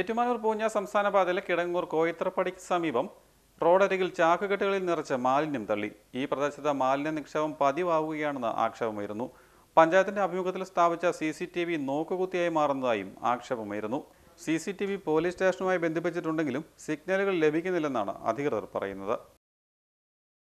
ഏറ്റുമാനൂർ പൂഞ്ഞ സംസ്ഥാന പാതയിലെ കിടങ്ങൂർ കോയിത്രപ്പടിക്ക് സമീപം റോഡരികിൽ ചാക്കുകെട്ടുകളിൽ നിറച്ച് മാലിന്യം തള്ളി ഈ പ്രദേശത്ത് മാലിന്യ നിക്ഷേപം പതിവാകുകയാണെന്ന് ആക്ഷേപമായിരുന്നു പഞ്ചായത്തിന്റെ അഭിമുഖത്തിൽ സ്ഥാപിച്ച സി സി ടി വി നോക്കുകുത്തിയായി മാറുന്നതായും ആക്ഷേപമായിരുന്നു C C T V police സ്റ്റേഷനുമായി ബന്ധിപ്പിച്ചിട്ടുണ്ടെങ്കിലും സിഗ്നലുകൾ ലഭിക്കുന്നില്ലെന്നാണ് അധികൃതർ പറയുന്നത്